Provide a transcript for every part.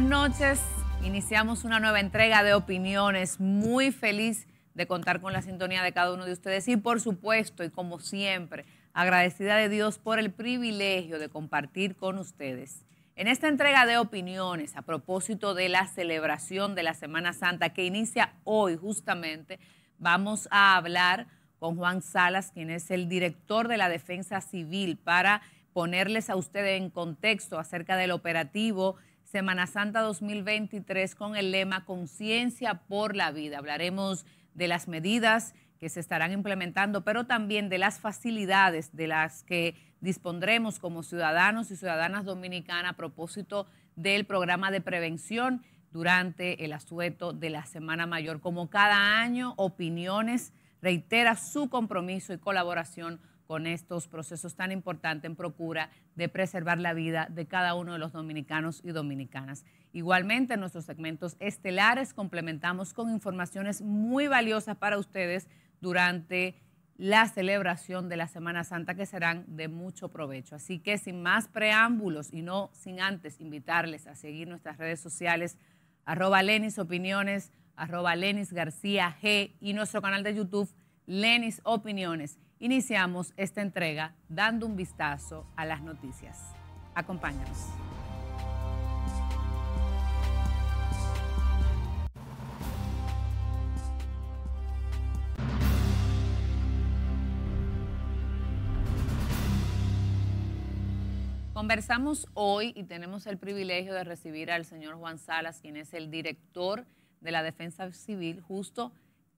buenas noches. Iniciamos una nueva entrega de opiniones. Muy feliz de contar con la sintonía de cada uno de ustedes y por supuesto, y como siempre, agradecida de Dios por el privilegio de compartir con ustedes. En esta entrega de opiniones a propósito de la celebración de la Semana Santa que inicia hoy justamente, vamos a hablar con Juan Salas, quien es el director de la Defensa Civil, para ponerles a ustedes en contexto acerca del operativo Semana Santa 2023 con el lema Conciencia por la vida. Hablaremos de las medidas que se estarán implementando, pero también de las facilidades de las que dispondremos como ciudadanos y ciudadanas dominicanas a propósito del programa de prevención durante el asueto de la Semana Mayor. Como cada año, opiniones reitera su compromiso y colaboración con estos procesos tan importantes en procura de preservar la vida de cada uno de los dominicanos y dominicanas. Igualmente, en nuestros segmentos estelares complementamos con informaciones muy valiosas para ustedes durante la celebración de la Semana Santa que serán de mucho provecho. Así que sin más preámbulos y no sin antes invitarles a seguir nuestras redes sociales, arroba Lenis Opiniones, arroba Lenis García G y nuestro canal de YouTube Lenis Opiniones. Iniciamos esta entrega dando un vistazo a las noticias. Acompáñanos. Conversamos hoy y tenemos el privilegio de recibir al señor Juan Salas, quien es el director de la Defensa Civil, justo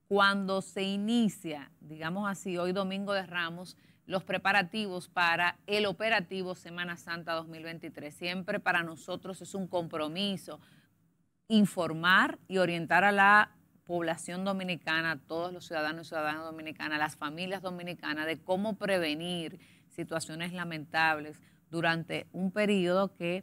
cuando se inicia, digamos así, hoy domingo de Ramos, los preparativos para el operativo Semana Santa 2023. Siempre para nosotros es un compromiso informar y orientar a la población dominicana, a todos los ciudadanos y ciudadanas dominicanas, a las familias dominicanas, de cómo prevenir situaciones lamentables durante un periodo que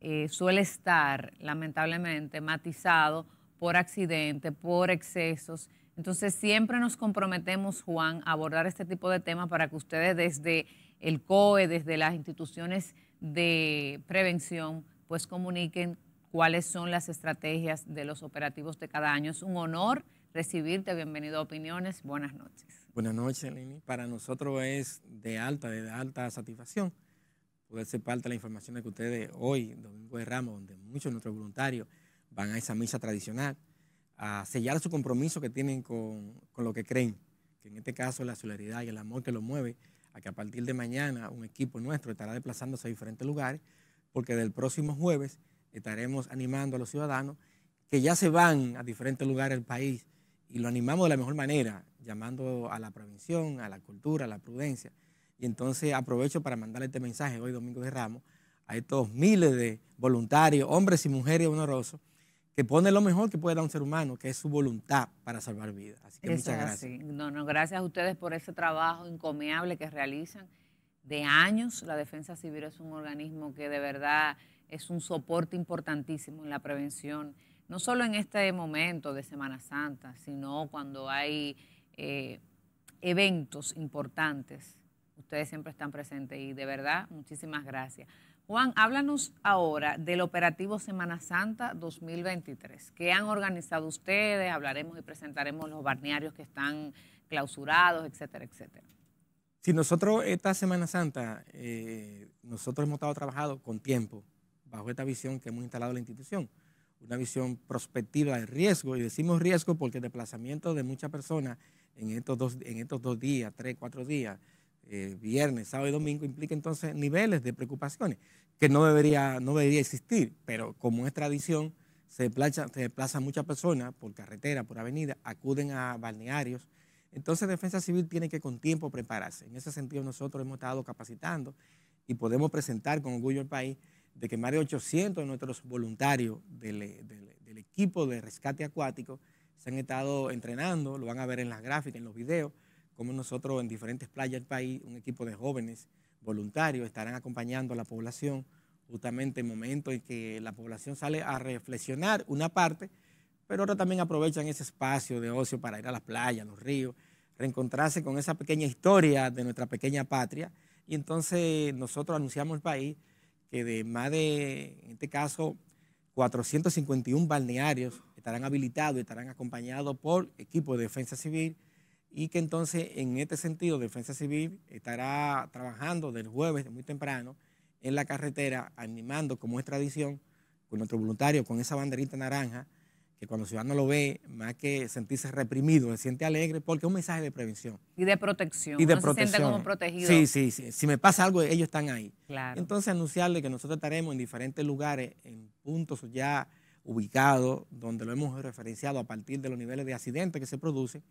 eh, suele estar lamentablemente matizado por accidentes, por excesos entonces siempre nos comprometemos, Juan, a abordar este tipo de temas para que ustedes desde el COE, desde las instituciones de prevención, pues comuniquen cuáles son las estrategias de los operativos de cada año. Es un honor recibirte, bienvenido a Opiniones, buenas noches. Buenas noches, Lini. Para nosotros es de alta, de alta satisfacción poder ser parte de la información de que ustedes hoy, Domingo de Ramos, donde muchos de nuestros voluntarios van a esa misa tradicional a sellar su compromiso que tienen con, lo que creen, que en este caso la solidaridad y el amor que lo mueve, a que a partir de mañana un equipo nuestro estará desplazándose a diferentes lugares, porque del próximo jueves estaremos animando a los ciudadanos que ya se van a diferentes lugares del país y lo animamos de la mejor manera, llamando a la prevención, a la cultura, a la prudencia. Y entonces aprovecho para mandarle este mensaje hoy, Domingo de Ramos, a estos miles de voluntarios, hombres y mujeres honorosos, que pone lo mejor que puede dar un ser humano, que es su voluntad para salvar vidas. Así que muchas gracias. gracias a ustedes por ese trabajo encomiable que realizan de años. La Defensa Civil es un organismo que de verdad es un soporte importantísimo en la prevención, no solo en este momento de Semana Santa, sino cuando hay eh, eventos importantes. Ustedes siempre están presentes y de verdad, muchísimas gracias. Juan, háblanos ahora del operativo Semana Santa 2023. ¿Qué han organizado ustedes? Hablaremos y presentaremos los barniarios que están clausurados, etcétera, etcétera. Sí, nosotros esta Semana Santa, eh, nosotros hemos estado trabajando con tiempo bajo esta visión que hemos instalado la institución, una visión prospectiva de riesgo, y decimos riesgo porque el desplazamiento de muchas personas en estos en estos dos días, tres, cuatro días, eh, viernes, sábado y domingo, implica entonces niveles de preocupaciones que no debería, no debería existir, pero como es tradición, se, desplazan, se muchas personas por carretera, por avenida, acuden a balnearios. Entonces Defensa Civil tiene que con tiempo prepararse. En ese sentido nosotros hemos estado capacitando y podemos presentar con orgullo al país de que más de 800 de nuestros voluntarios del equipo de rescate acuático se han estado entrenando, lo van a ver en las gráficas, en los videos, como nosotros en diferentes playas del país, un equipo de jóvenes voluntarios estarán acompañando a la población justamente en momentos en que la población sale a reflexionar una parte, pero ahora también aprovechan ese espacio de ocio para ir a las playas, los ríos, reencontrarse con esa pequeña historia de nuestra pequeña patria. Y entonces nosotros anunciamos al país que de más de, en este caso, 451 balnearios estarán habilitados y estarán acompañados por equipos de defensa civil, y que entonces en este sentido Defensa Civil estará trabajando del jueves muy temprano en la carretera, animando como es tradición con nuestro voluntario, con esa banderita naranja, que cuando el ciudadano lo ve, más que sentirse reprimido, se siente alegre porque es un mensaje de prevención. Y de protección. Y de protección. Se siente como protegido. Sí, sí, sí, Si me pasa algo, ellos están ahí. Claro. Entonces anunciarle que nosotros estaremos en diferentes lugares, en puntos ya ubicados, donde lo hemos referenciado a partir de los niveles de accidentes que se producen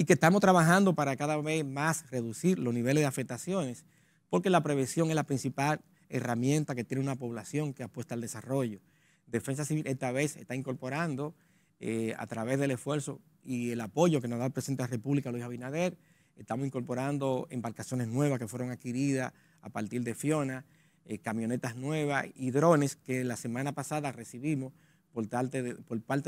y que estamos trabajando para cada vez más reducir los niveles de afectaciones, porque la prevención es la principal herramienta que tiene una población que apuesta al desarrollo. Defensa Civil esta vez está incorporando eh, a través del esfuerzo y el apoyo que nos da el presidente de la República, Luis Abinader, estamos incorporando embarcaciones nuevas que fueron adquiridas a partir de Fiona, eh, camionetas nuevas y drones que la semana pasada recibimos por parte,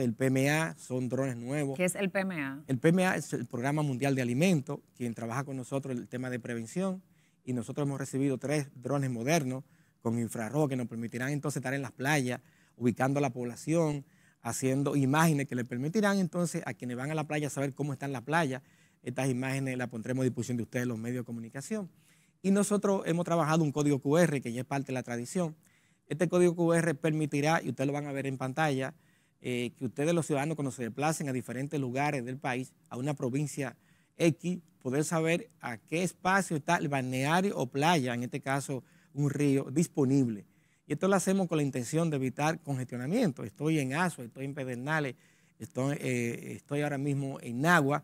del PMA, son drones nuevos. ¿Qué es el PMA? El PMA es el Programa Mundial de Alimentos, quien trabaja con nosotros el tema de prevención, y nosotros hemos recibido tres drones modernos con infrarrojo que nos permitirán entonces estar en las playas, ubicando a la población, haciendo imágenes que le permitirán entonces a quienes van a la playa saber cómo están la playa, Estas imágenes las pondremos a disposición de ustedes, los medios de comunicación. Y nosotros hemos trabajado un código QR que ya es parte de la tradición, este código QR permitirá, y ustedes lo van a ver en pantalla, eh, que ustedes los ciudadanos cuando se desplacen a diferentes lugares del país, a una provincia X, poder saber a qué espacio está el balneario o playa, en este caso un río, disponible. Y esto lo hacemos con la intención de evitar congestionamiento. Estoy en Aso, estoy en Pedernales, estoy, eh, ahora mismo en Agua.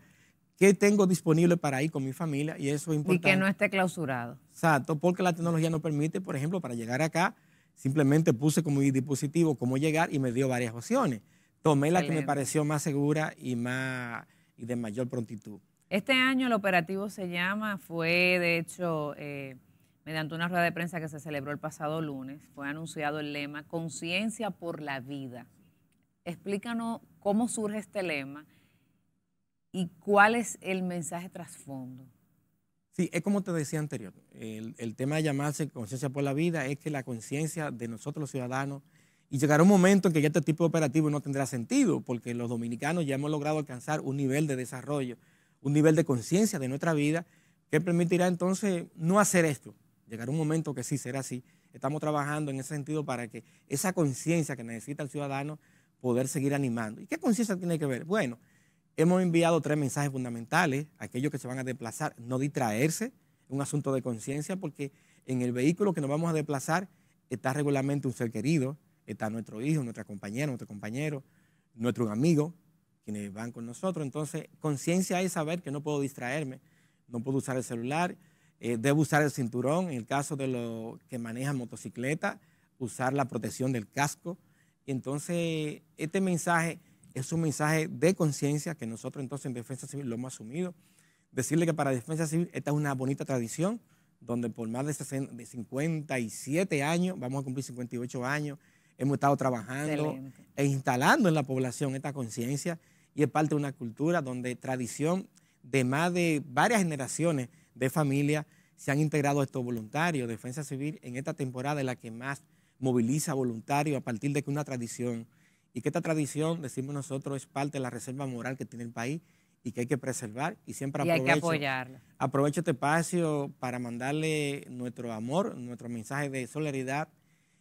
¿Qué tengo disponible para ir con mi familia? Y eso es importante. Y que no esté clausurado. Exacto, porque la tecnología nos permite, por ejemplo, para llegar acá, Simplemente puse como dispositivo cómo llegar y me dio varias opciones. Tomé la que me pareció más segura y, más, y de mayor prontitud. Este año el operativo se llama, fue de hecho, eh, mediante una rueda de prensa que se celebró el pasado lunes, fue anunciado el lema Conciencia por la vida. Explícanos cómo surge este lema y cuál es el mensaje trasfondo. Sí, es como te decía anterior, el, tema de llamarse conciencia por la vida es que la conciencia de nosotros los ciudadanos, y llegará un momento en que ya este tipo de operativo no tendrá sentido, porque los dominicanos ya hemos logrado alcanzar un nivel de desarrollo, un nivel de conciencia de nuestra vida, que permitirá entonces no hacer esto. Llegará un momento que sí será así. Estamos trabajando en ese sentido para que esa conciencia que necesita el ciudadano poder seguir animando. ¿Y qué conciencia tiene que ver? Bueno, Hemos enviado tres mensajes fundamentales, aquellos que se van a desplazar, no distraerse, un asunto de conciencia, porque en el vehículo que nos vamos a desplazar está regularmente un ser querido, está nuestro hijo, nuestra compañera, nuestro compañero, nuestro amigo, quienes van con nosotros. Entonces, conciencia es saber que no puedo distraerme, no puedo usar el celular, eh, debo usar el cinturón, en el caso de los que manejan motocicleta, usar la protección del casco. Entonces, este mensaje es un mensaje de conciencia que nosotros entonces en Defensa Civil lo hemos asumido. Decirle que para Defensa Civil esta es una bonita tradición, donde por más de, 57 años, vamos a cumplir 58 años, hemos estado trabajando e instalando en la población esta conciencia y es parte de una cultura donde tradición de más de varias generaciones de familias se han integrado estos voluntarios. Defensa Civil en esta temporada es la que más moviliza voluntarios a partir de que una tradición y que esta tradición, decimos nosotros, es parte de la reserva moral que tiene el país y que hay que preservar y siempre hay apoyarla. Aprovecho este espacio para mandarle nuestro amor, nuestro mensaje de solidaridad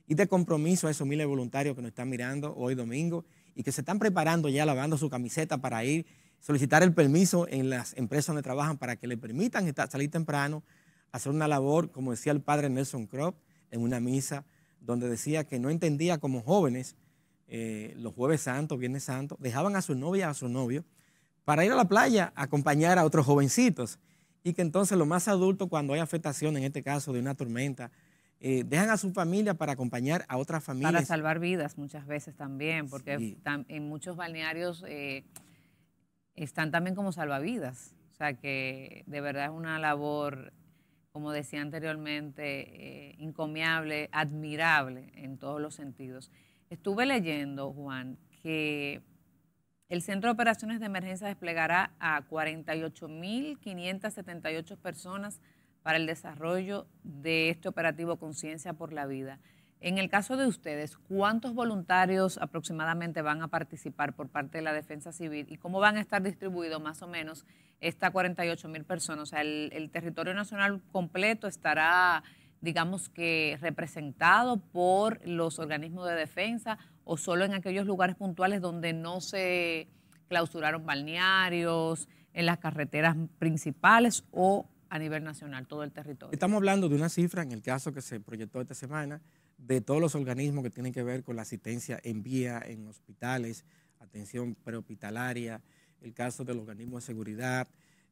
y de compromiso a esos miles de voluntarios que nos están mirando hoy domingo y que se están preparando ya lavando su camiseta para ir solicitar el permiso en las empresas donde trabajan para que le permitan salir temprano, hacer una labor, como decía el padre Nelson Kropp en una misa, donde decía que no entendía como jóvenes eh, los jueves santos, viernes santos, dejaban a su novia, a su novio, para ir a la playa a acompañar a otros jovencitos. Y que entonces los más adultos, cuando hay afectación, en este caso de una tormenta, eh, dejan a su familia para acompañar a otras familias. Para salvar vidas muchas veces también, porque en muchos balnearios eh, están también como salvavidas. O sea que de verdad es una labor, como decía anteriormente, eh, encomiable, admirable en todos los sentidos. Estuve leyendo, Juan, que el Centro de Operaciones de Emergencia desplegará a 48.578 personas para el desarrollo de este operativo Conciencia por la Vida. En el caso de ustedes, ¿cuántos voluntarios aproximadamente van a participar por parte de la Defensa Civil y cómo van a estar distribuidos más o menos estas 48.000 mil personas? O sea, el territorio nacional completo estará digamos que representado por los organismos de defensa o solo en aquellos lugares puntuales donde no se clausuraron balnearios, en las carreteras principales o a nivel nacional, todo el territorio. Estamos hablando de una cifra, en el caso que se proyectó esta semana, de todos los organismos que tienen que ver con la asistencia en vía, en hospitales, atención prehospitalaria, el caso de los organismos de seguridad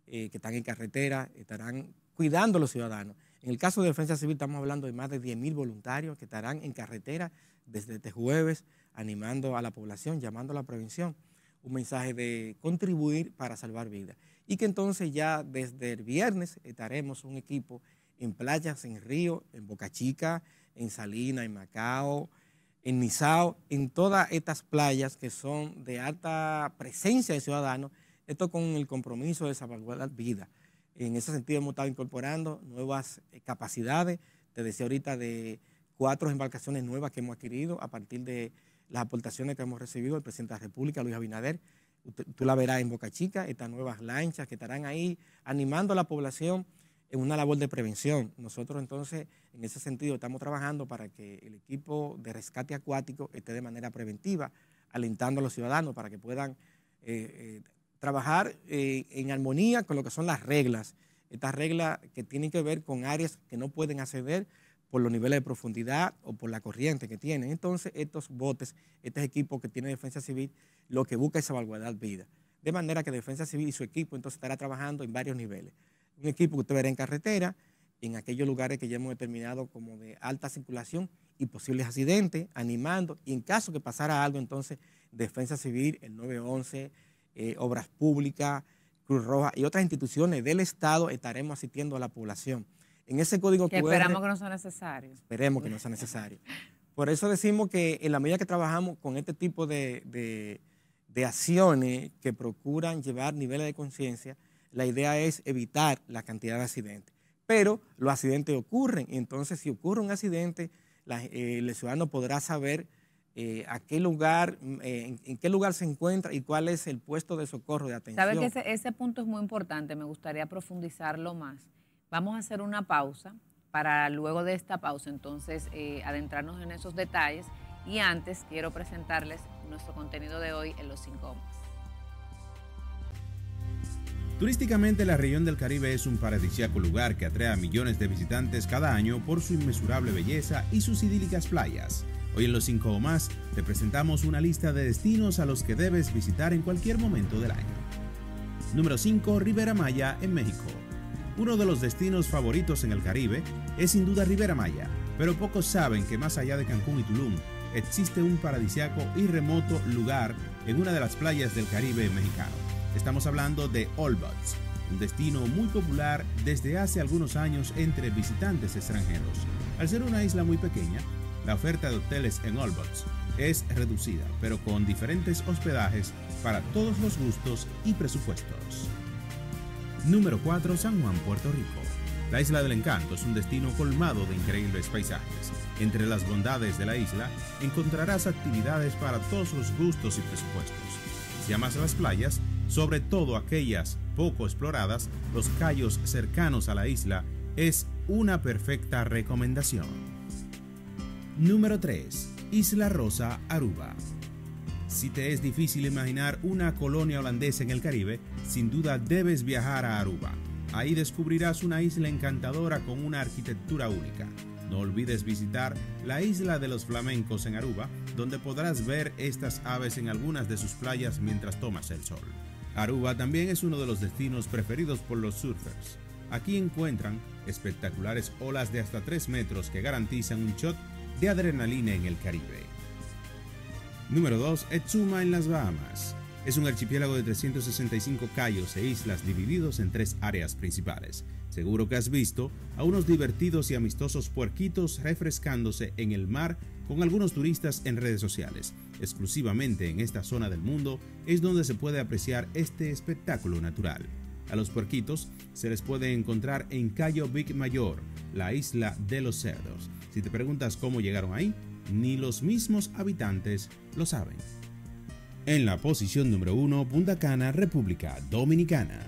eh, que están en carretera, estarán cuidando a los ciudadanos. En el caso de Defensa Civil estamos hablando de más de 10.000 voluntarios que estarán en carretera desde este jueves animando a la población, llamando a la prevención, un mensaje de contribuir para salvar vidas. Y que entonces ya desde el viernes estaremos un equipo en playas, en Río, en Boca Chica, en Salina, en Macao, en Nizao, en todas estas playas que son de alta presencia de ciudadanos, esto con el compromiso de salvaguardar vidas. En ese sentido hemos estado incorporando nuevas eh, capacidades. Te decía ahorita de cuatro embarcaciones nuevas que hemos adquirido a partir de las aportaciones que hemos recibido del presidente de la República, Luis Abinader. Tú la verás en Boca Chica, estas nuevas lanchas que estarán ahí animando a la población en una labor de prevención. Nosotros entonces, en ese sentido, estamos trabajando para que el equipo de rescate acuático esté de manera preventiva, alentando a los ciudadanos para que puedan eh, eh, trabajar eh, en armonía con lo que son las reglas. Estas reglas que tienen que ver con áreas que no pueden acceder por los niveles de profundidad o por la corriente que tienen. Entonces, estos botes, estos equipos que tiene Defensa Civil, lo que busca es salvaguardar vida. De manera que Defensa Civil y su equipo entonces estará trabajando en varios niveles. Un equipo que usted verá en carretera, en aquellos lugares que ya hemos determinado como de alta circulación y posibles accidentes, animando, y en caso que pasara algo, entonces Defensa Civil, el 911, eh, obras Públicas, Cruz Roja y otras instituciones del Estado estaremos asistiendo a la población. En ese código que esperamos que no sea necesario. Esperemos que no sea necesario. Por eso decimos que en la medida que trabajamos con este tipo de, acciones que procuran llevar niveles de conciencia, la idea es evitar la cantidad de accidentes. Pero los accidentes ocurren, y entonces si ocurre un accidente, eh, el ciudadano podrá saber eh, a qué lugar, mm, eh, en, qué lugar se encuentra y cuál es el puesto de socorro de atención. Sabes que ese, punto es muy importante, me gustaría profundizarlo más. Vamos a hacer una pausa para luego de esta pausa entonces eh, adentrarnos en esos detalles y antes quiero presentarles nuestro contenido de hoy en Los Cinco Turísticamente la región del Caribe es un paradisíaco lugar que atrae a millones de visitantes cada año por su inmesurable belleza y sus idílicas playas. Hoy en los 5 o más te presentamos una lista de destinos a los que debes visitar en cualquier momento del año. Número 5. ribera Maya en México. Uno de los destinos favoritos en el Caribe es sin duda ribera Maya, pero pocos saben que más allá de Cancún y Tulum existe un paradisiaco y remoto lugar en una de las playas del Caribe mexicano. Estamos hablando de Olbots, un destino muy popular desde hace algunos años entre visitantes extranjeros. Al ser una isla muy pequeña, la oferta de hoteles en Olbots es reducida, pero con diferentes hospedajes para todos los gustos y presupuestos. Número 4. San Juan, Puerto Rico. La isla del encanto es un destino colmado de increíbles paisajes. Entre las bondades de la isla encontrarás actividades para todos los gustos y presupuestos. Si amas las playas, sobre todo aquellas poco exploradas, los callos cercanos a la isla es una perfecta recomendación. Número 3. Isla Rosa, Aruba. Si te es difícil imaginar una colonia holandesa en el Caribe, sin duda debes viajar a Aruba. Ahí descubrirás una isla encantadora con una arquitectura única. No olvides visitar la isla de los flamencos en Aruba, donde podrás ver estas aves en algunas de sus playas mientras tomas el sol. Aruba también es uno de los destinos preferidos por los surfers. Aquí encuentran espectaculares olas de hasta 3 metros que garantizan un shot de adrenalina en el Caribe. Número 2. Etsuma en las Bahamas. Es un archipiélago de 365 cayos e islas divididos en tres áreas principales. Seguro que has visto a unos divertidos y amistosos puerquitos refrescándose en el mar con algunos turistas en redes sociales. Exclusivamente en esta zona del mundo es donde se puede apreciar este espectáculo natural. A los puerquitos se les puede encontrar en Cayo Big Mayor, la isla de los cerdos. Si te preguntas cómo llegaron ahí, ni los mismos habitantes lo saben. En la posición número 1, Punta Cana, República Dominicana.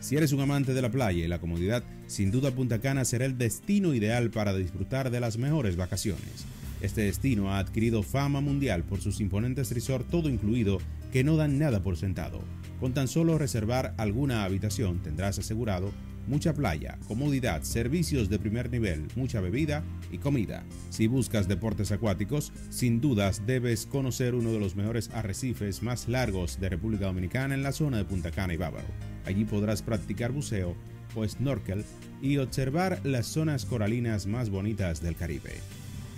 Si eres un amante de la playa y la comodidad, sin duda Punta Cana será el destino ideal para disfrutar de las mejores vacaciones. Este destino ha adquirido fama mundial por sus imponentes resorts todo incluido que no dan nada por sentado con tan solo reservar alguna habitación tendrás asegurado mucha playa, comodidad, servicios de primer nivel, mucha bebida y comida. Si buscas deportes acuáticos, sin dudas debes conocer uno de los mejores arrecifes más largos de República Dominicana en la zona de Punta Cana y Bávaro. Allí podrás practicar buceo o pues snorkel y observar las zonas coralinas más bonitas del Caribe.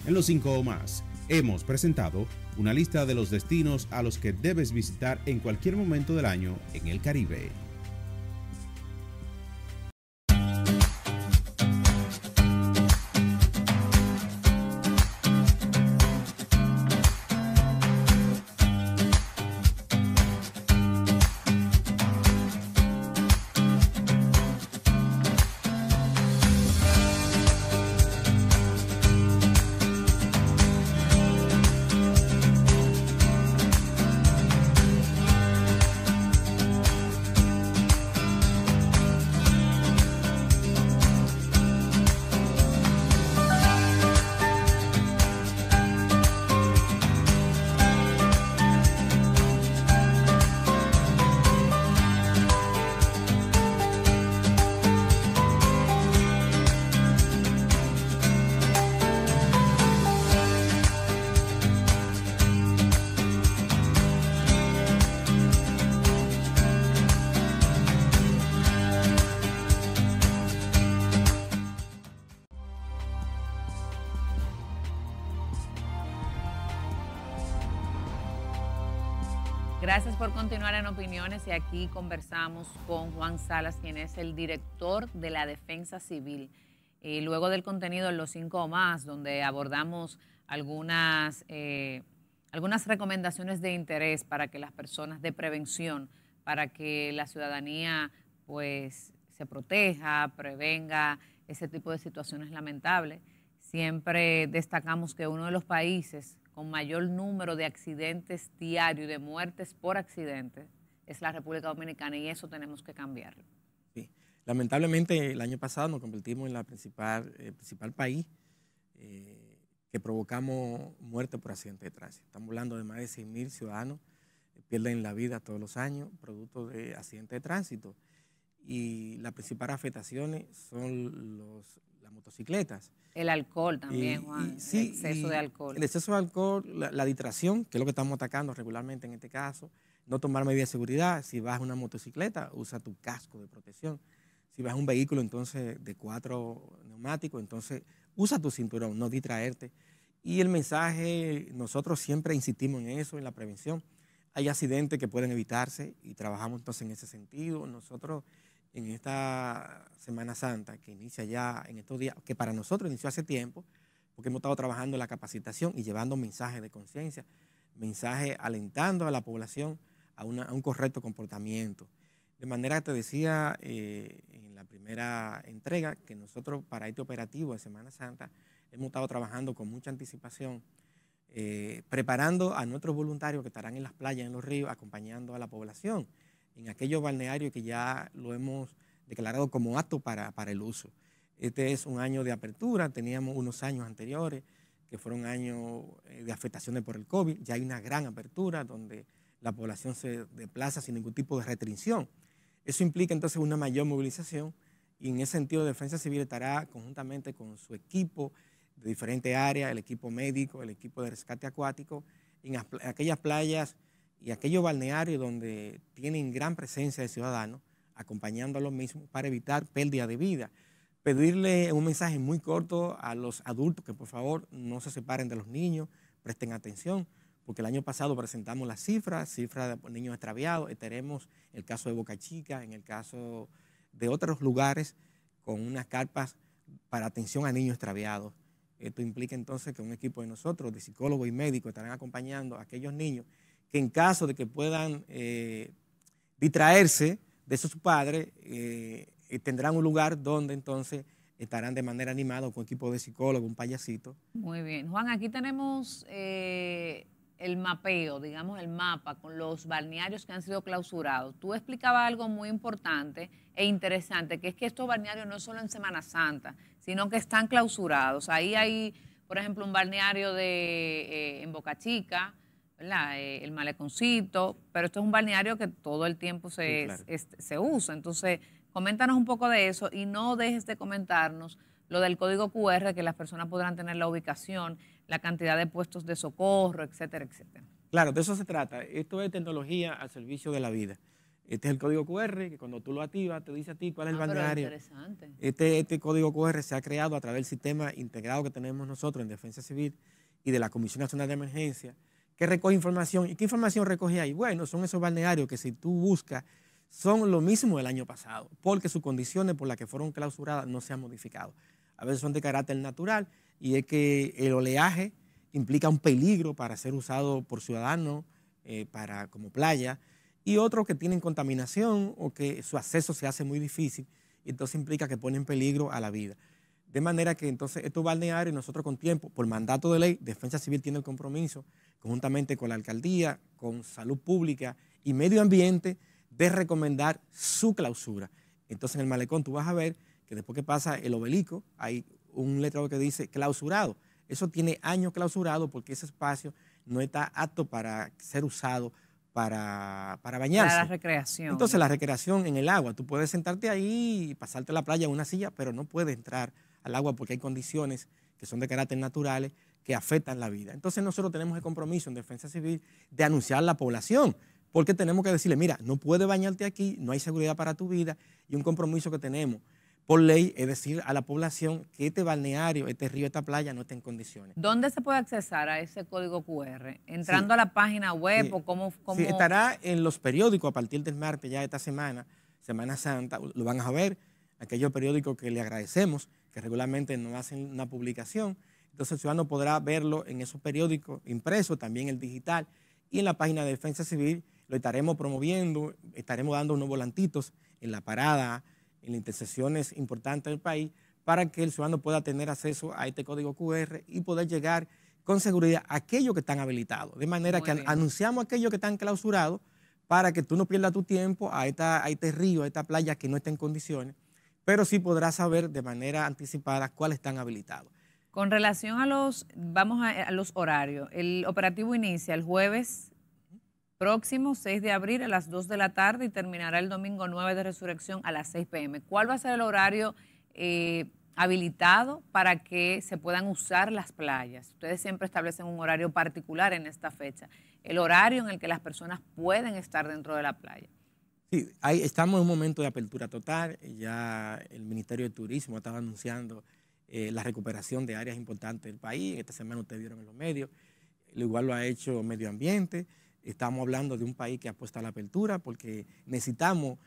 En los cinco o más, hemos presentado una lista de los destinos a los que debes visitar en cualquier momento del año en el Caribe. en opiniones y aquí conversamos con Juan Salas, quien es el director de la Defensa Civil. luego del contenido en los cinco más, donde abordamos algunas, eh, algunas recomendaciones de interés para que las personas de prevención, para que la ciudadanía pues se proteja, prevenga ese tipo de situaciones lamentables. Siempre destacamos que uno de los países con mayor número de accidentes diarios, de muertes por accidentes, es la República Dominicana y eso tenemos que cambiarlo. Sí. Lamentablemente el año pasado nos convertimos en la principal, el eh, principal país eh, que provocamos muertes por accidente de tránsito. Estamos hablando de más de 6.000 ciudadanos que eh, pierden la vida todos los años producto de accidentes de tránsito. Y las principales afectaciones son los motocicletas. El alcohol también, Juan. el exceso de alcohol. El exceso de alcohol, la, la, distracción, que es lo que estamos atacando regularmente en este caso. No tomar medidas de seguridad. Si vas a una motocicleta, usa tu casco de protección. Si vas a un vehículo, entonces, de cuatro neumáticos, entonces usa tu cinturón, no distraerte. Y el mensaje, nosotros siempre insistimos en eso, en la prevención. Hay accidentes que pueden evitarse y trabajamos entonces en ese sentido. Nosotros en esta Semana Santa, que inicia ya en estos días, que para nosotros inició hace tiempo, porque hemos estado trabajando en la capacitación y llevando mensajes de conciencia, mensajes alentando a la población a, un correcto comportamiento. De manera que te decía eh, en la primera entrega que nosotros para este operativo de Semana Santa hemos estado trabajando con mucha anticipación, eh, preparando a nuestros voluntarios que estarán en las playas, en los ríos, acompañando a la población en aquellos balnearios que ya lo hemos declarado como apto para, para el uso. Este es un año de apertura, teníamos unos años anteriores que fueron años eh, de afectaciones por el COVID, ya hay una gran apertura donde la población se desplaza sin ningún tipo de restricción. Eso implica entonces una mayor movilización y en ese sentido Defensa Civil estará conjuntamente con su equipo de diferentes áreas, el equipo médico, el equipo de rescate acuático, en aquellas playas y aquellos balnearios donde tienen gran presencia de ciudadanos, acompañando a los mismos para evitar pérdida de vida. Pedirle un mensaje muy corto a los adultos que por favor no se separen de los niños, presten atención, porque el año pasado presentamos las cifras, cifras de niños extraviados, tenemos el caso de Boca Chica, en el caso de otros lugares con unas carpas para atención a niños extraviados. Esto implica entonces que un equipo de nosotros, de psicólogos y médicos, estarán acompañando a aquellos niños que en caso de que puedan eh, distraerse de sus padres, eh, tendrán un lugar donde entonces estarán de manera animada con equipo de psicólogo, un payasito. Muy bien. Juan, aquí tenemos eh, el mapeo, digamos el mapa con los balnearios que han sido clausurados. Tú explicabas algo muy importante e interesante, que es que estos balnearios no solo en Semana Santa, sino que están clausurados. Ahí hay, por ejemplo, un balneario de, en Boca Chica, eh, el maleconcito, pero esto es un balneario que todo el tiempo se, usa. Entonces, coméntanos un poco de eso y no dejes de comentarnos lo del código QR, que las personas podrán tener la ubicación, la cantidad de puestos de socorro, etcétera, etcétera. Claro, de eso se trata. Esto es tecnología al servicio de la vida. Este es el código QR que cuando tú lo activas te dice a ti cuál es el ah, balneario. Interesante. Este, este código QR se ha creado a través del sistema integrado que tenemos nosotros en Defensa Civil y de la Comisión Nacional de Emergencia que recoge información. ¿Y qué información recoge ahí? Bueno, son esos balnearios que si tú buscas son lo mismo del año pasado, porque sus condiciones por las que fueron clausuradas no se han modificado. A veces son de carácter natural y es que el oleaje implica un peligro para ser usado por ciudadanos eh, para, como playa y otros que tienen contaminación o que su acceso se hace muy difícil y entonces implica que ponen peligro a la vida. De manera que entonces estos balnearios nosotros con tiempo, por mandato de ley, Defensa Civil tiene el compromiso conjuntamente con la alcaldía, con salud pública y medio ambiente, de recomendar su clausura. Entonces en el malecón tú vas a ver que después que pasa el obelisco hay un letrero que dice clausurado. Eso tiene años clausurado porque ese espacio no está apto para ser usado para, para bañarse. Para la recreación. Entonces la recreación en el agua, tú puedes sentarte ahí y pasarte a la playa en una silla, pero no puedes entrar al agua porque hay condiciones que son de carácter naturales que afectan la vida. Entonces nosotros tenemos el compromiso en Defensa Civil de anunciar a la población, porque tenemos que decirle, mira, no puedes bañarte aquí, no hay seguridad para tu vida, y un compromiso que tenemos por ley es decir a la población que este balneario, este río, esta playa no está en condiciones. ¿Dónde se puede accesar a ese código QR? ¿Entrando a la página web o cómo, estará en los periódicos a partir del martes ya esta semana, Semana Santa, lo van a ver, aquellos periódicos que le agradecemos, que regularmente no hacen una publicación, entonces el ciudadano podrá verlo en esos periódicos impresos, también el digital y en la página de Defensa Civil. Lo estaremos promoviendo, estaremos dando unos volantitos en la parada, en las intersecciones importantes del país, para que el ciudadano pueda tener acceso a este código QR y poder llegar con seguridad a aquellos que están habilitados. De manera que anunciamos a aquellos que están clausurados para que tú no pierdas tu tiempo a, a este río, a esta playa que no está en condiciones, pero sí podrás saber de manera anticipada cuáles están habilitados. Con relación a los, vamos a, los horarios, el operativo inicia el jueves próximo 6 de abril a las 2 de la tarde y terminará el domingo 9 de resurrección a las 6 pm. ¿Cuál va a ser el horario eh, habilitado para que se puedan usar las playas? Ustedes siempre establecen un horario particular en esta fecha, el horario en el que las personas pueden estar dentro de la playa. Sí, ahí estamos en un momento de apertura total, ya el Ministerio de Turismo estaba anunciando eh, la recuperación de áreas importantes del país. Esta semana ustedes vieron en los medios, lo igual lo ha hecho Medio Ambiente. Estamos hablando de un país que ha apuesta a la apertura porque necesitamos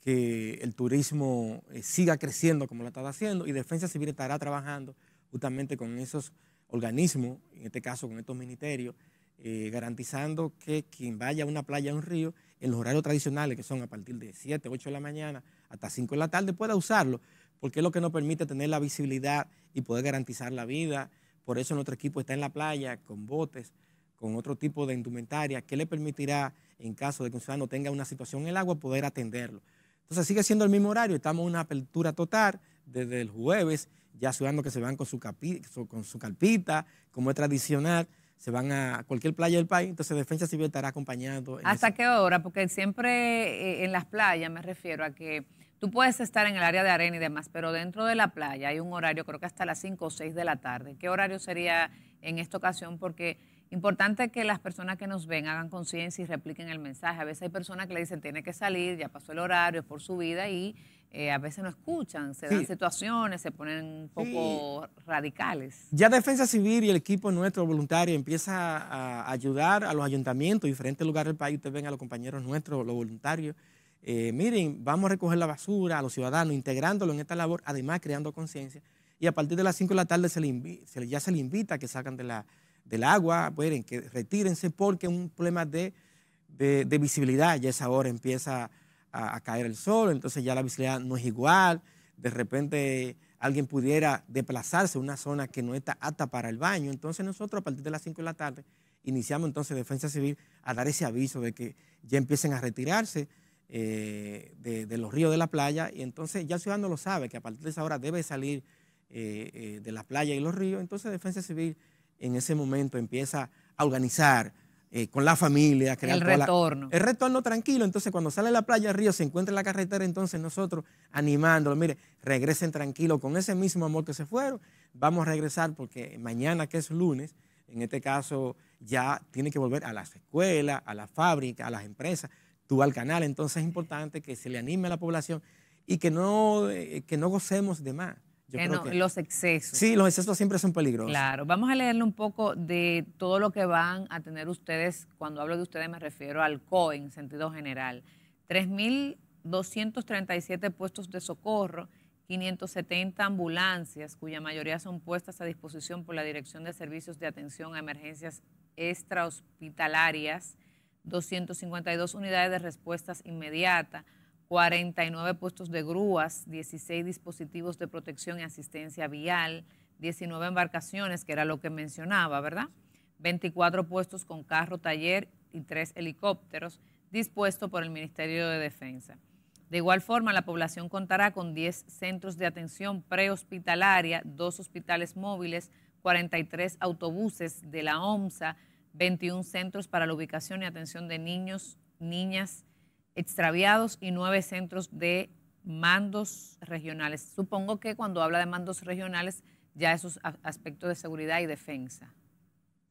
que el turismo eh, siga creciendo como lo está haciendo y Defensa Civil estará trabajando justamente con esos organismos, en este caso con estos ministerios, eh, garantizando que quien vaya a una playa, a un río, en los horarios tradicionales, que son a partir de 7, 8 de la mañana hasta 5 de la tarde, pueda usarlo porque es lo que nos permite tener la visibilidad y poder garantizar la vida. Por eso nuestro equipo está en la playa con botes, con otro tipo de indumentaria que le permitirá, en caso de que un ciudadano tenga una situación en el agua, poder atenderlo. Entonces sigue siendo el mismo horario, estamos en una apertura total desde el jueves, ya ciudadanos que se van con su, capi, con su carpita, como es tradicional, se van a cualquier playa del país, entonces Defensa Civil estará acompañando. ¿Hasta qué hora? Porque siempre eh, en las playas me refiero a que Tú puedes estar en el área de arena y demás, pero dentro de la playa hay un horario, creo que hasta las 5 o 6 de la tarde. ¿Qué horario sería en esta ocasión? Porque importante que las personas que nos ven hagan conciencia y repliquen el mensaje. A veces hay personas que le dicen, tiene que salir, ya pasó el horario, es por su vida y eh, a veces no escuchan, se dan situaciones, se ponen un poco radicales. Ya Defensa Civil y el equipo nuestro voluntario empieza a ayudar a los ayuntamientos, diferentes lugares del país, ustedes ven a los compañeros nuestros, los voluntarios, eh, miren, vamos a recoger la basura a los ciudadanos, integrándolo en esta labor, además creando conciencia. Y a partir de las 5 de la tarde ya se le invita a que sacan del agua, que retírense porque es un problema de, visibilidad. Ya esa hora empieza a, a, caer el sol, entonces ya la visibilidad no es igual. De repente alguien pudiera desplazarse a una zona que no está apta para el baño. Entonces nosotros a partir de las 5 de la tarde iniciamos entonces Defensa Civil a dar ese aviso de que ya empiecen a retirarse eh, de, los ríos de la playa, y entonces ya el ciudadano lo sabe, que a partir de esa hora debe salir eh, eh, de la playa y los ríos, entonces Defensa Civil en ese momento empieza a organizar con la familia. Crear el retorno. el retorno tranquilo, entonces cuando sale de la playa, el río, se encuentra en la carretera, entonces nosotros animándolo, mire, regresen tranquilo con ese mismo amor que se fueron, vamos a regresar porque mañana que es lunes, en este caso ya tiene que volver a las escuelas, a las fábricas, a las empresas, al canal. Entonces es importante que se le anime a la población y que no, eh, no gocemos de más. los excesos. Sí, los excesos siempre son peligrosos. Claro, vamos a leerle un poco de todo lo que van a tener ustedes, cuando hablo de ustedes me refiero al COE en sentido general. 3.237 puestos de socorro, 570 ambulancias, cuya mayoría son puestas a disposición por la Dirección de Servicios de Atención a Emergencias Extrahospitalarias, 252 unidades de respuestas inmediata, 49 puestos de grúas, 16 dispositivos de protección y asistencia vial, 19 embarcaciones, que era lo que mencionaba, ¿verdad? 24 puestos con carro, taller y 3 helicópteros dispuestos por el Ministerio de Defensa. De igual forma, la población contará con 10 centros de atención prehospitalaria, dos hospitales móviles, 43 autobuses de la OMSA, 21 centros para la ubicación y atención de niños, niñas extraviados y 9 centros de mandos regionales. Supongo que cuando habla de mandos regionales ya esos aspectos de seguridad y defensa.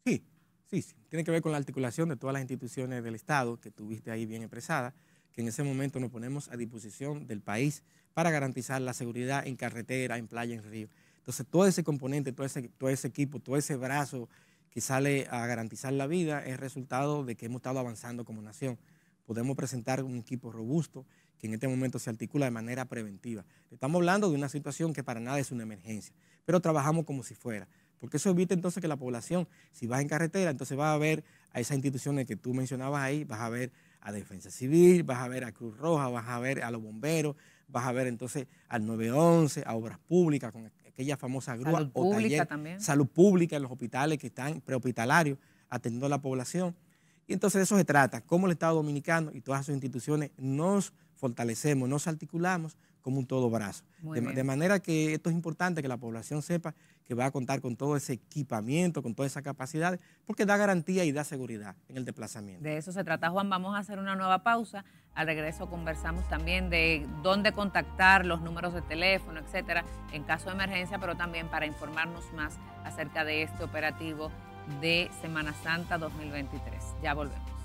Sí, sí, sí. Tiene que ver con la articulación de todas las instituciones del Estado que tuviste ahí bien expresada, que en ese momento nos ponemos a disposición del país para garantizar la seguridad en carretera, en playa, en río. Entonces, todo ese componente, todo ese, todo ese equipo, todo ese brazo que sale a garantizar la vida es resultado de que hemos estado avanzando como nación. Podemos presentar un equipo robusto que en este momento se articula de manera preventiva. Estamos hablando de una situación que para nada es una emergencia, pero trabajamos como si fuera, porque eso evita entonces que la población, si vas en carretera, entonces vas a ver a esas instituciones que tú mencionabas ahí, vas a ver a Defensa Civil, vas a ver a Cruz Roja, vas a ver a los bomberos, vas a ver entonces al 911, a Obras Públicas con aquella famosa grúa salud o pública salud pública en los hospitales que están prehospitalarios atendiendo a la población. Y entonces de eso se trata, cómo el Estado Dominicano y todas sus instituciones nos fortalecemos, nos articulamos como un todo brazo. De, manera que esto es importante que la población sepa que va a contar con todo ese equipamiento, con toda esa capacidad, porque da garantía y da seguridad en el desplazamiento. De eso se trata, Juan. Vamos a hacer una nueva pausa. Al regreso conversamos también de dónde contactar, los números de teléfono, etcétera, en caso de emergencia, pero también para informarnos más acerca de este operativo de Semana Santa 2023. Ya volvemos.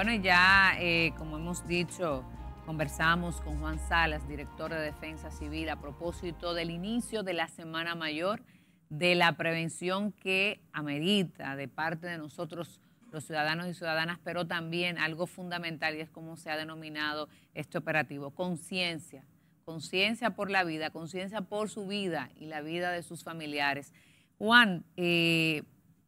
Bueno, ya, eh, como hemos dicho, conversamos con Juan Salas, director de Defensa Civil, a propósito del inicio de la Semana Mayor, de la prevención que amerita de parte de nosotros los ciudadanos y ciudadanas, pero también algo fundamental y es como se ha denominado este operativo, conciencia, conciencia por la vida, conciencia por su vida y la vida de sus familiares. Juan, eh,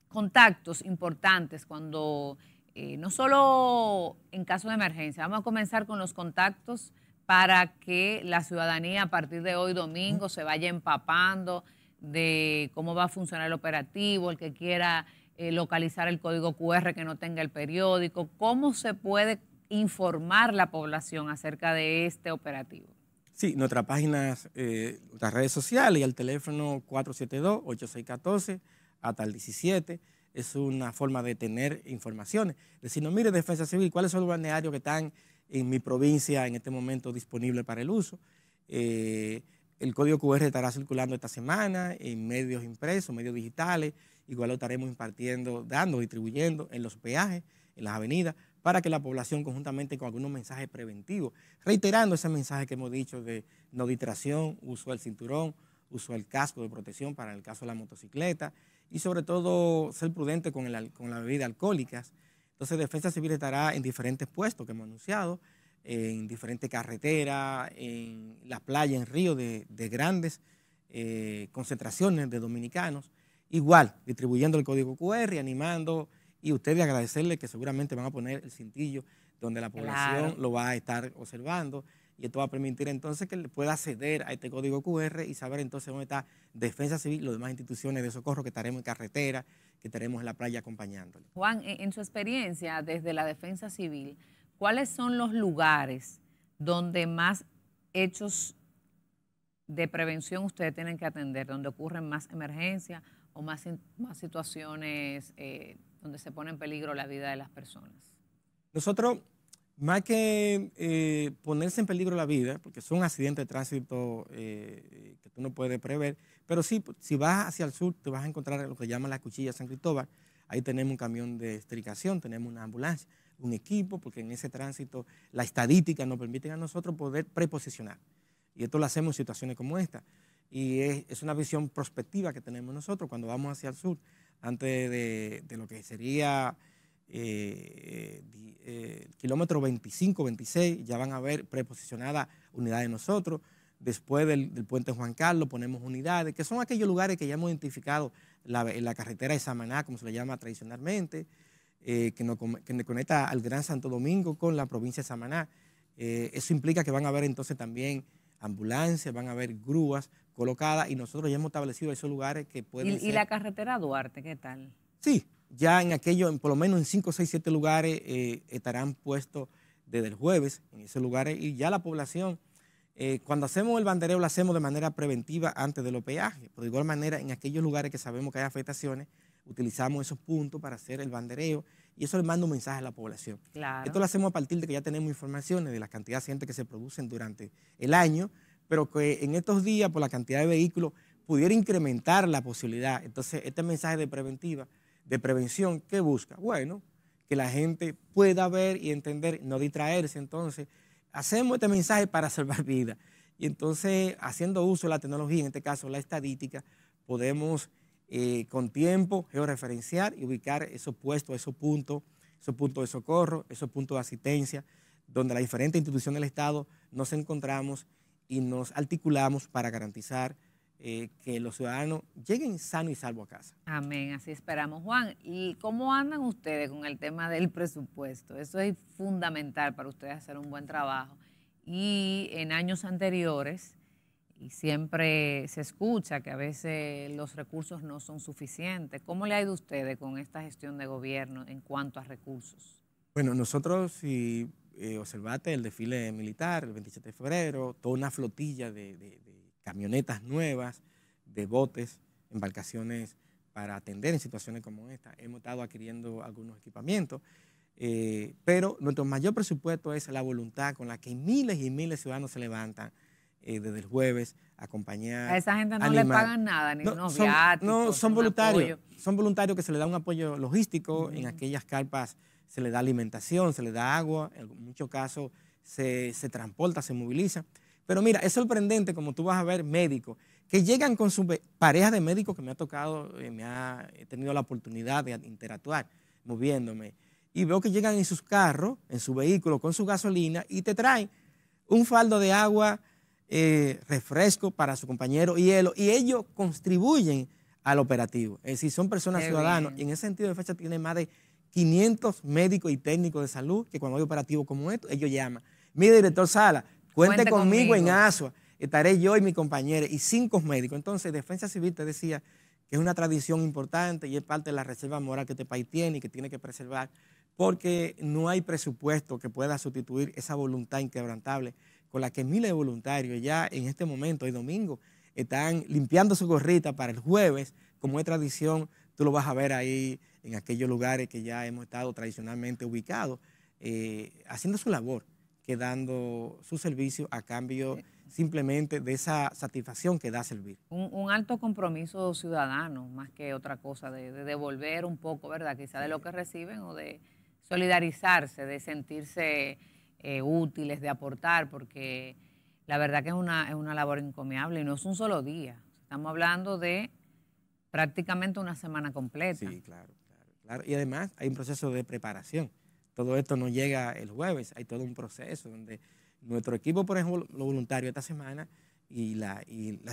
contactos importantes cuando eh, no solo en caso de emergencia, vamos a comenzar con los contactos para que la ciudadanía a partir de hoy domingo se vaya empapando de cómo va a funcionar el operativo, el que quiera eh, localizar el código QR que no tenga el periódico, cómo se puede informar la población acerca de este operativo. Sí, nuestra páginas, eh, nuestras redes sociales y el teléfono 472-8614 hasta el 17 es una forma de tener informaciones. Decirnos, mire, Defensa Civil, ¿cuáles son los balnearios que están en mi provincia en este momento disponibles para el uso? Eh, el código QR estará circulando esta semana en medios impresos, medios digitales. Igual lo estaremos impartiendo, dando, distribuyendo en los peajes, en las avenidas, para que la población conjuntamente con algunos mensajes preventivos, reiterando ese mensaje que hemos dicho de no distracción, uso del cinturón, uso del casco de protección para el caso de la motocicleta, y sobre todo ser prudente con, el, con la bebida alcohólicas. Entonces Defensa Civil estará en diferentes puestos que hemos anunciado, en diferentes carreteras, en las playas, en ríos de, grandes eh, concentraciones de dominicanos. Igual, distribuyendo el código QR, animando y ustedes agradecerle que seguramente van a poner el cintillo donde la población lo va a estar observando y esto va a permitir entonces que pueda acceder a este código QR y saber entonces dónde está Defensa Civil, las demás instituciones de socorro que estaremos en carretera, que estaremos en la playa acompañándole. Juan, en su experiencia desde la Defensa Civil, ¿cuáles son los lugares donde más hechos de prevención ustedes tienen que atender, donde ocurren más emergencias o más, situaciones eh, donde se pone en peligro la vida de las personas? Nosotros más que eh, ponerse en peligro la vida, porque son accidentes de tránsito eh, que tú no puedes prever, pero sí, si vas hacia el sur, te vas a encontrar lo que llaman la cuchilla San Cristóbal. Ahí tenemos un camión de estricación, tenemos una ambulancia, un equipo, porque en ese tránsito la estadística nos permite a nosotros poder preposicionar. Y esto lo hacemos en situaciones como esta. Y es, una visión prospectiva que tenemos nosotros cuando vamos hacia el sur, antes de, de lo que sería eh, eh, kilómetro 25, 26, ya van a haber preposicionada unidades de nosotros. Después del, puente Juan Carlos ponemos unidades, que son aquellos lugares que ya hemos identificado la, en la carretera de Samaná, como se le llama tradicionalmente, eh, que, nos, conecta al Gran Santo Domingo con la provincia de Samaná. eso implica que van a haber entonces también ambulancias, van a haber grúas colocadas y nosotros ya hemos establecido esos lugares que pueden ser. ¿Y la carretera Duarte qué tal? Sí, ya en aquellos, por lo menos en 5, 6, 7 lugares eh, estarán puestos desde el jueves en esos lugares y ya la población, eh, cuando hacemos el bandereo lo hacemos de manera preventiva antes de los peajes, de igual manera en aquellos lugares que sabemos que hay afectaciones, utilizamos esos puntos para hacer el bandereo y eso le manda un mensaje a la población. Esto lo hacemos a partir de que ya tenemos informaciones de la cantidad de accidentes que se producen durante el año, pero que en estos días por la cantidad de vehículos pudiera incrementar la posibilidad. Entonces, este mensaje de preventiva de prevención, ¿qué busca? Bueno, que la gente pueda ver y entender, no distraerse. Entonces, hacemos este mensaje para salvar vidas. Y entonces, haciendo uso de la tecnología, en este caso la estadística, podemos eh, con tiempo georreferenciar y ubicar esos puestos, esos puntos, esos puntos de socorro, esos puntos de asistencia, donde las diferentes instituciones del Estado nos encontramos y nos articulamos para garantizar eh, que los ciudadanos lleguen sano y salvo a casa. Amén, así esperamos. Juan, ¿y cómo andan ustedes con el tema del presupuesto? Eso es fundamental para ustedes hacer un buen trabajo. Y en años anteriores, y siempre se escucha que a veces los recursos no son suficientes. ¿Cómo le ha ido a ustedes con esta gestión de gobierno en cuanto a recursos? Bueno, nosotros, si eh, observaste el desfile militar el 27 de febrero, toda una flotilla de camionetas nuevas, de botes, embarcaciones para atender en situaciones como esta. Hemos estado adquiriendo algunos equipamientos, eh, pero nuestro mayor presupuesto es la voluntad con la que miles y miles de ciudadanos se levantan eh, desde el jueves a acompañar. A esa gente no le pagan nada, ni no, son, viáticos, No, son voluntarios. Son voluntarios que se le da un apoyo logístico, en aquellas carpas se le da alimentación, se le da agua, en muchos casos se, se transporta, se moviliza. Pero mira, es sorprendente como tú vas a ver médicos que llegan con su pareja de médicos que me ha tocado, eh, me ha tenido la oportunidad de interactuar moviéndome. Y veo que llegan en sus carros, en su vehículo, con su gasolina y te traen un faldo de agua, eh, refresco para su compañero, hielo, y ellos contribuyen al operativo. Es decir, son personas ciudadanas. Y en ese sentido, de fecha tiene más de 500 médicos y técnicos de salud que cuando hay operativos como estos, ellos llaman. Mira, director Sala, Cuente, conmigo, en ASUA, estaré yo y mis compañeros y cinco médicos. Entonces, Defensa Civil te decía que es una tradición importante y es parte de la reserva moral que este país tiene y que tiene que preservar, porque no hay presupuesto que pueda sustituir esa voluntad inquebrantable con la que miles de voluntarios ya en este momento, hoy domingo, están limpiando su gorrita para el jueves, como es tradición, tú lo vas a ver ahí en aquellos lugares que ya hemos estado tradicionalmente ubicados, eh, haciendo su labor. Quedando su servicio a cambio simplemente de esa satisfacción que da servir. Un, alto compromiso ciudadano, más que otra cosa, de, devolver un poco, ¿verdad? Quizá de lo que reciben o de solidarizarse, de sentirse eh, útiles, de aportar, porque la verdad que es una, es una labor encomiable y no es un solo día. Estamos hablando de prácticamente una semana completa. Sí, claro, claro. Y además hay un proceso de preparación todo esto no llega el jueves, hay todo un proceso donde nuestro equipo, por ejemplo, lo voluntario esta semana y la,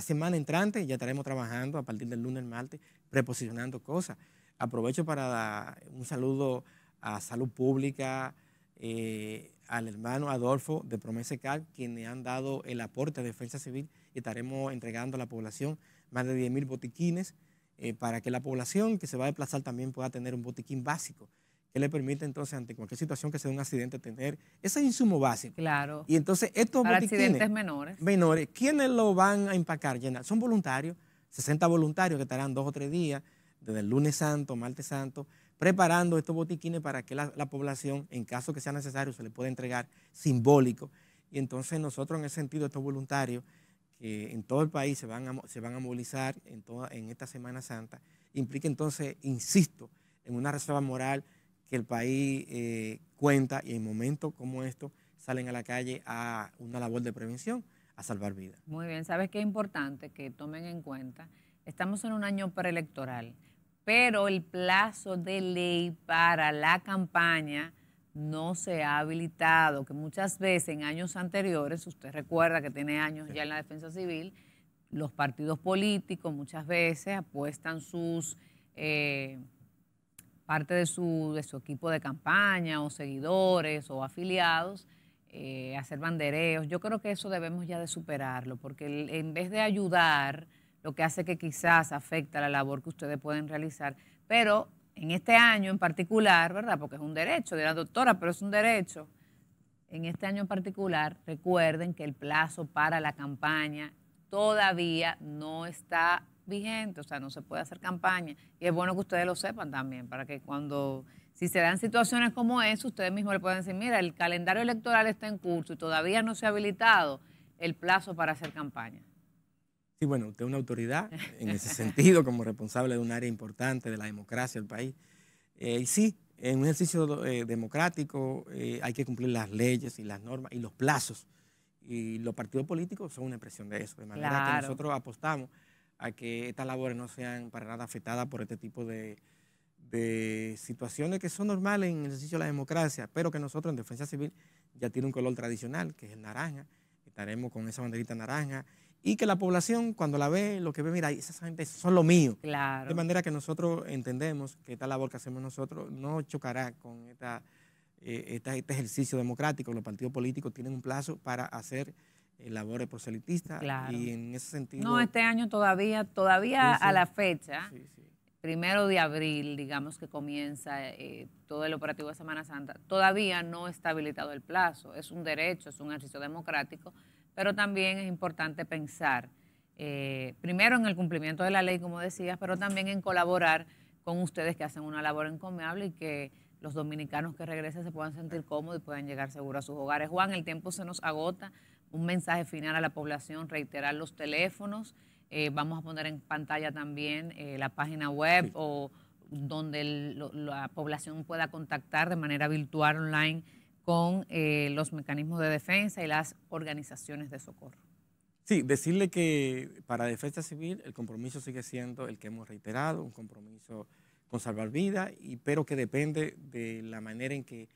semana entrante ya estaremos trabajando a partir del lunes, martes, preposicionando cosas. Aprovecho para dar un saludo a Salud Pública, eh, al hermano Adolfo de Promese Cal, quienes han dado el aporte a Defensa Civil y estaremos entregando a la población más de 10.000 botiquines eh, para que la población que se va a desplazar también pueda tener un botiquín básico que le permite entonces ante cualquier situación que sea un accidente tener ese insumo básico. Claro. Y entonces estos Para accidentes menores. Menores, ¿quiénes lo van a empacar, llenar? Son voluntarios, 60 voluntarios que estarán dos o tres días, desde el lunes santo, martes santo, preparando estos botiquines para que la, población, en caso que sea necesario, se le pueda entregar simbólico. Y entonces nosotros en ese sentido, estos voluntarios que en todo el país se van a, se van a movilizar en, toda, en esta Semana Santa, implica entonces, insisto, en una reserva moral que el país eh, cuenta y en momentos como estos salen a la calle a una labor de prevención, a salvar vidas. Muy bien, ¿sabes qué es importante que tomen en cuenta? Estamos en un año preelectoral, pero el plazo de ley para la campaña no se ha habilitado, que muchas veces en años anteriores, usted recuerda que tiene años ya en la defensa civil, los partidos políticos muchas veces apuestan sus... Eh, parte de su, de su equipo de campaña o seguidores o afiliados, eh, hacer bandereos. Yo creo que eso debemos ya de superarlo, porque en vez de ayudar, lo que hace que quizás afecta la labor que ustedes pueden realizar, pero en este año en particular, ¿verdad? Porque es un derecho, de la doctora, pero es un derecho. En este año en particular, recuerden que el plazo para la campaña todavía no está vigente, o sea, no se puede hacer campaña. Y es bueno que ustedes lo sepan también, para que cuando, si se dan situaciones como eso, ustedes mismos le pueden decir, mira, el calendario electoral está en curso y todavía no se ha habilitado el plazo para hacer campaña. Sí, bueno, usted es una autoridad en ese sentido, como responsable de un área importante de la democracia del país. Eh, y sí, en un ejercicio eh, democrático eh, hay que cumplir las leyes y las normas y los plazos. Y los partidos políticos son una expresión de eso, de manera que nosotros apostamos a que estas labores no sean para nada afectadas por este tipo de, situaciones que son normales en el ejercicio de la democracia, pero que nosotros en Defensa Civil ya tiene un color tradicional, que es el naranja. Estaremos con esa banderita naranja y que la población cuando la ve, lo que ve, mira, esas gente son lo mío. De manera que nosotros entendemos que esta labor que hacemos nosotros no chocará con eh, este ejercicio democrático. Los partidos políticos tienen un plazo para hacer eh, labores proselitistas. Y en ese sentido. No, este año todavía, todavía a la fecha, primero de abril, digamos que comienza eh, todo el operativo de Semana Santa, todavía no está habilitado el plazo. Es un derecho, es un ejercicio democrático, pero también es importante pensar, eh, primero en el cumplimiento de la ley, como decías, pero también en colaborar con ustedes que hacen una labor encomiable y que los dominicanos que regresen se puedan sentir cómodos y puedan llegar seguros a sus hogares. Juan, el tiempo se nos agota un mensaje final a la población, reiterar los teléfonos. Eh, vamos a poner en pantalla también eh, la página web o donde la población pueda contactar de manera virtual online con eh, los mecanismos de defensa y las organizaciones de socorro. Sí, decirle que para defensa civil el compromiso sigue siendo el que hemos reiterado, un compromiso con salvar vidas, y, pero que depende de la manera en que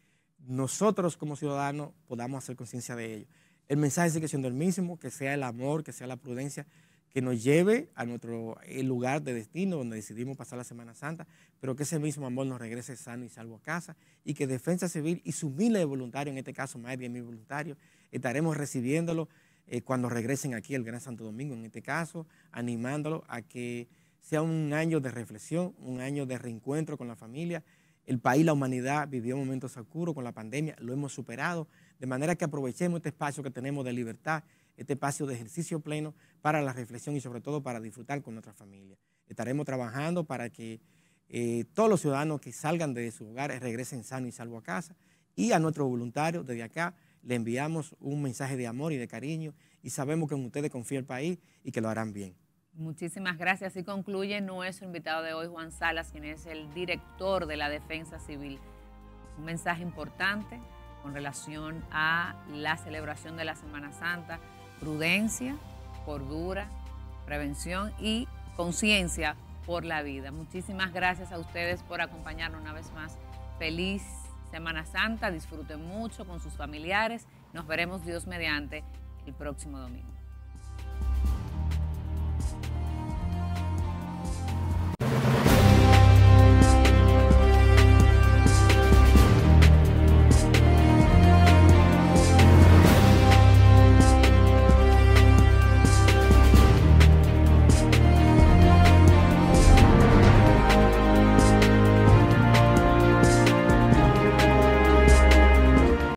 nosotros como ciudadanos podamos hacer conciencia de ello. El mensaje sigue siendo el mismo, que sea el amor, que sea la prudencia, que nos lleve a nuestro eh, lugar de destino donde decidimos pasar la Semana Santa, pero que ese mismo amor nos regrese sano y salvo a casa y que Defensa Civil y sus miles de voluntarios, en este caso más de 10.000 voluntarios, estaremos recibiéndolo eh, cuando regresen aquí al Gran Santo Domingo, en este caso, animándolo a que sea un año de reflexión, un año de reencuentro con la familia, el país, la humanidad vivió momentos oscuros con la pandemia, lo hemos superado, de manera que aprovechemos este espacio que tenemos de libertad, este espacio de ejercicio pleno para la reflexión y sobre todo para disfrutar con nuestra familia. Estaremos trabajando para que eh, todos los ciudadanos que salgan de sus hogares regresen sano y salvo a casa y a nuestros voluntarios desde acá le enviamos un mensaje de amor y de cariño y sabemos que en ustedes confía el país y que lo harán bien. Muchísimas gracias. y concluye nuestro invitado de hoy, Juan Salas, quien es el director de la Defensa Civil. Un mensaje importante con relación a la celebración de la Semana Santa. Prudencia, cordura, prevención y conciencia por la vida. Muchísimas gracias a ustedes por acompañarnos una vez más. Feliz Semana Santa, disfruten mucho con sus familiares. Nos veremos Dios mediante el próximo domingo.